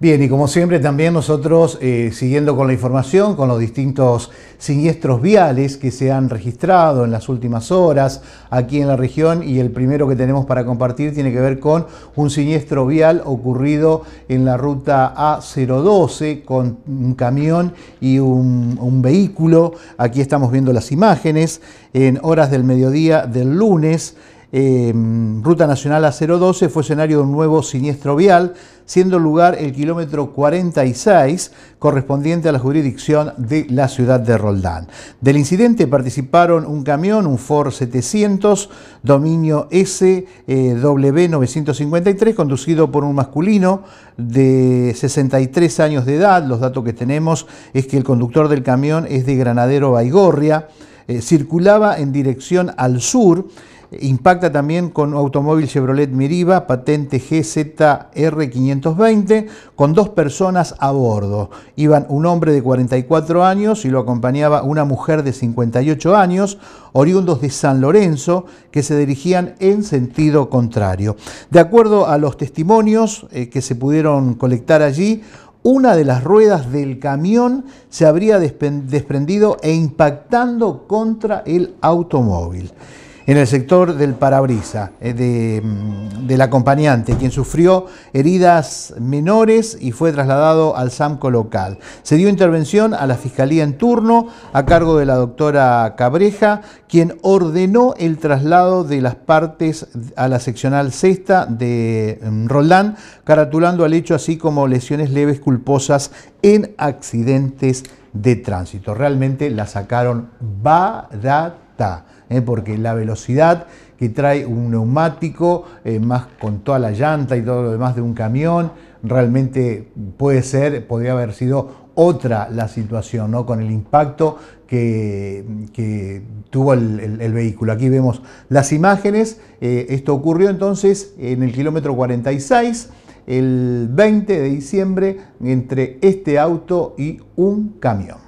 Bien, y como siempre también nosotros, eh, siguiendo con la información, con los distintos siniestros viales que se han registrado en las últimas horas aquí en la región, y el primero que tenemos para compartir tiene que ver con un siniestro vial ocurrido en la ruta A012 con un camión y un vehículo. Aquí estamos viendo las imágenes en horas del mediodía del lunes. Em, Ruta Nacional A012 fue escenario de un nuevo siniestro vial, siendo lugar el kilómetro 46 correspondiente a la jurisdicción de la ciudad de Roldán. Del incidente participaron un camión, un Ford 700, dominio SW953, eh, conducido por un masculino de 63 años de edad. Los datos que tenemos es que el conductor del camión es de Granadero Baigorria, eh, circulaba en dirección al sur Impacta también con automóvil Chevrolet Miriva, patente GZR520, con dos personas a bordo. Iban un hombre de 44 años y lo acompañaba una mujer de 58 años, oriundos de San Lorenzo, que se dirigían en sentido contrario. De acuerdo a los testimonios eh, que se pudieron colectar allí, una de las ruedas del camión se habría desprendido e impactando contra el automóvil en el sector del parabrisa, eh, mm, del acompañante, quien sufrió heridas menores y fue trasladado al SAMCO local. Se dio intervención a la Fiscalía en turno a cargo de la doctora Cabreja, quien ordenó el traslado de las partes a la seccional sexta de mm, Roldán, caratulando al hecho así como lesiones leves culposas en accidentes de tránsito. Realmente la sacaron barata. ¿eh? porque la velocidad que trae un neumático, eh, más con toda la llanta y todo lo demás de un camión, realmente puede ser, podría haber sido otra la situación, con el impacto que, tuvo el, vehículo. Aquí vemos las imágenes, eh, esto ocurrió entonces en el kilómetro 46, el 20 de diciembre, entre este auto y un camión.